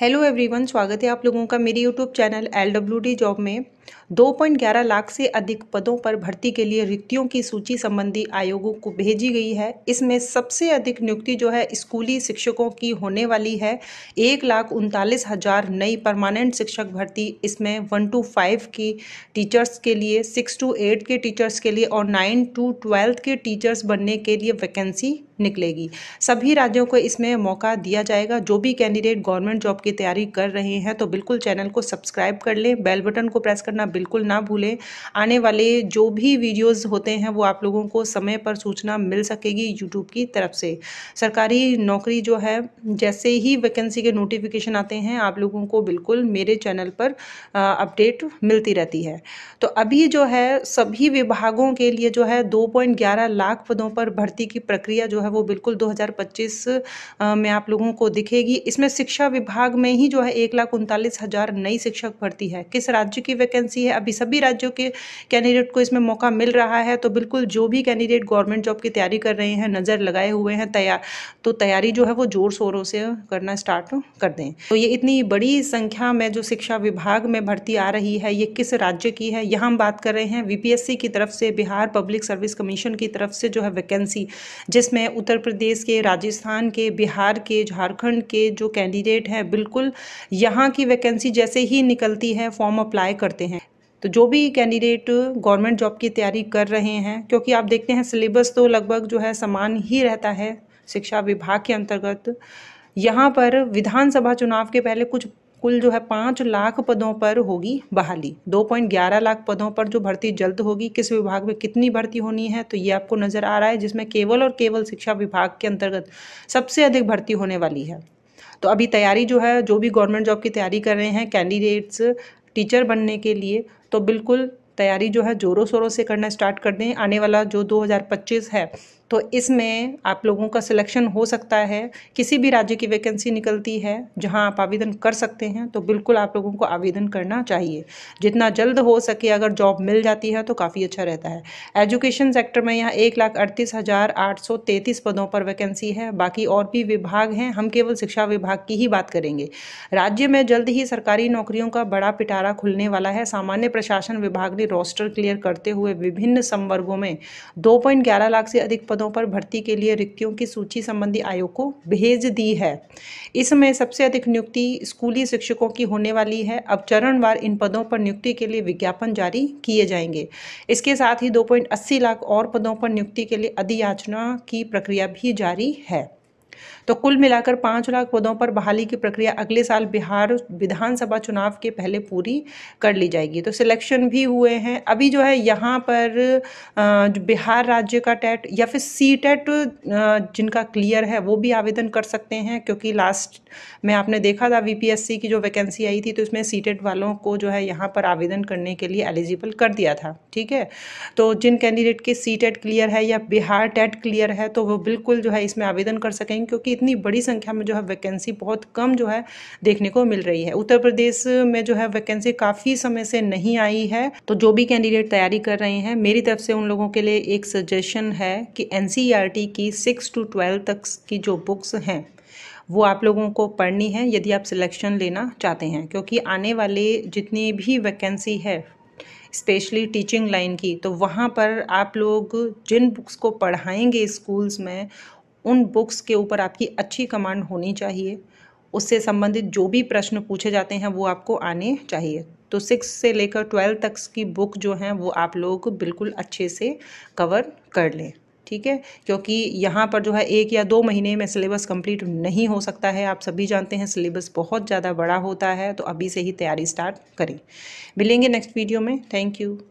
hello everyone स्वागत है आप लोगों का मेरे यूट्यूब चैनल एल जॉब में 2.11 लाख से अधिक पदों पर भर्ती के लिए रिक्तियों की सूची संबंधी आयोगों को भेजी गई है इसमें सबसे अधिक नियुक्ति जो है स्कूली शिक्षकों की होने वाली है एक लाख उनतालीस हज़ार नई परमानेंट शिक्षक भर्ती इसमें वन टू फाइव की टीचर्स के लिए सिक्स टू एट के टीचर्स के लिए और नाइन टू ट्वेल्थ के टीचर्स बनने के लिए वैकेंसी निकलेगी सभी राज्यों को इसमें मौका दिया जाएगा जो भी कैंडिडेट गवर्नमेंट जॉब की तैयारी कर रहे हैं तो बिल्कुल चैनल को सब्सक्राइब कर लें बेल बटन को प्रेस करना बिल्कुल ना भूलें आने वाले जो भी वीडियोज़ होते हैं वो आप लोगों को समय पर सूचना मिल सकेगी यूट्यूब की तरफ से सरकारी नौकरी जो है जैसे ही वैकेंसी के नोटिफिकेशन आते हैं आप लोगों को बिल्कुल मेरे चैनल पर अपडेट मिलती रहती है तो अभी जो है सभी विभागों के लिए जो है दो लाख पदों पर भर्ती की प्रक्रिया जो है वो बिल्कुल दो में आप लोगों को दिखेगी इसमें शिक्षा विभाग विभाग में ही जो है एक लाख उनतालीस हज़ार नई शिक्षक भर्ती है किस राज्य की वैकेंसी है अभी सभी राज्यों के कैंडिडेट को इसमें मौका मिल रहा है तो बिल्कुल जो भी कैंडिडेट गवर्नमेंट जॉब की तैयारी कर रहे हैं नज़र लगाए हुए हैं तैयार तो तैयारी जो है वो ज़ोर शोरों से करना स्टार्ट कर दें तो ये इतनी बड़ी संख्या में जो शिक्षा विभाग में भर्ती आ रही है ये किस राज्य की है यहाँ हम बात कर रहे हैं बीपीएससी की तरफ से बिहार पब्लिक सर्विस कमीशन की तरफ से जो है वैकेंसी जिसमें उत्तर प्रदेश के राजस्थान के बिहार के झारखंड के जो कैंडिडेट हैं बिल्कुल बिल्कुल यहाँ की वैकेंसी जैसे ही निकलती है फॉर्म अप्लाई करते हैं तो जो भी कैंडिडेट गवर्नमेंट जॉब की तैयारी कर रहे हैं क्योंकि आप देखते हैं सिलेबस तो लगभग जो है समान ही रहता है शिक्षा विभाग के अंतर्गत यहाँ पर विधानसभा चुनाव के पहले कुछ कुल जो है पाँच लाख पदों पर होगी बहाली दो पॉइंट ग्यारह लाख पदों पर जो भर्ती जल्द होगी किस विभाग में कितनी भर्ती होनी है तो ये आपको नज़र आ रहा है जिसमें केवल और केवल शिक्षा विभाग के अंतर्गत सबसे अधिक भर्ती होने वाली है तो अभी तैयारी जो है जो भी गवर्नमेंट जॉब की तैयारी कर रहे हैं कैंडिडेट्स टीचर बनने के लिए तो बिल्कुल तैयारी जो है ज़ोरों शोरों से करना स्टार्ट कर दें आने वाला जो 2025 है तो इसमें आप लोगों का सिलेक्शन हो सकता है किसी भी राज्य की वैकेंसी निकलती है जहां आप आवेदन कर सकते हैं तो बिल्कुल आप लोगों को आवेदन करना चाहिए जितना जल्द हो सके अगर जॉब मिल जाती है तो काफ़ी अच्छा रहता है एजुकेशन सेक्टर में यहाँ एक लाख अड़तीस हज़ार आठ सौ तैंतीस पदों पर वैकेंसी है बाकी और भी विभाग हैं हम केवल शिक्षा विभाग की ही बात करेंगे राज्य में जल्द ही सरकारी नौकरियों का बड़ा पिटारा खुलने वाला है सामान्य प्रशासन विभाग ने रोस्टर क्लियर करते हुए विभिन्न संवर्गों में दो लाख से अधिक पदों पर भर्ती के लिए रिक्तियों की सूची संबंधी आयोग को भेज दी है इसमें सबसे अधिक नियुक्ति स्कूली शिक्षकों की होने वाली है अब चरणवार इन पदों पर नियुक्ति के लिए विज्ञापन जारी किए जाएंगे इसके साथ ही दो लाख और पदों पर नियुक्ति के लिए अधियाचना की प्रक्रिया भी जारी है तो कुल मिलाकर पाँच लाख पदों पर बहाली की प्रक्रिया अगले साल बिहार विधानसभा चुनाव के पहले पूरी कर ली जाएगी तो सिलेक्शन भी हुए हैं अभी जो है यहाँ पर बिहार राज्य का टेट या फिर सी टेट जिनका क्लियर है वो भी आवेदन कर सकते हैं क्योंकि लास्ट में आपने देखा था वीपीएससी की जो वैकेंसी आई थी तो इसमें सी टेट वालों को जो है यहाँ पर आवेदन करने के लिए एलिजिबल कर दिया था ठीक है तो जिन कैंडिडेट के सी टेट क्लियर है या बिहार टेट क्लियर है तो वो बिल्कुल जो है इसमें आवेदन कर सकेंगे क्योंकि इतनी बड़ी संख्या में जो है वैकेंसी बहुत कम जो है देखने को मिल रही है उत्तर प्रदेश में जो है वैकेंसी काफ़ी समय से नहीं आई है तो जो भी कैंडिडेट तैयारी कर रहे हैं मेरी तरफ से उन लोगों के लिए एक सजेशन है कि एन e की सिक्स टू ट्वेल्व तक की जो बुक्स हैं वो आप लोगों को पढ़नी है यदि आप सिलेक्शन लेना चाहते हैं क्योंकि आने वाले जितनी भी वैकेंसी है स्पेशली टीचिंग लाइन की तो वहाँ पर आप लोग जिन बुक्स को पढ़ाएंगे स्कूल्स में उन बुक्स के ऊपर आपकी अच्छी कमांड होनी चाहिए उससे संबंधित जो भी प्रश्न पूछे जाते हैं वो आपको आने चाहिए तो सिक्स से लेकर ट्वेल्व तक की बुक जो हैं वो आप लोग बिल्कुल अच्छे से कवर कर लें ठीक है क्योंकि यहाँ पर जो है एक या दो महीने में सिलेबस कंप्लीट नहीं हो सकता है आप सभी जानते हैं सिलेबस बहुत ज़्यादा बड़ा होता है तो अभी से ही तैयारी स्टार्ट करें मिलेंगे नेक्स्ट वीडियो में थैंक यू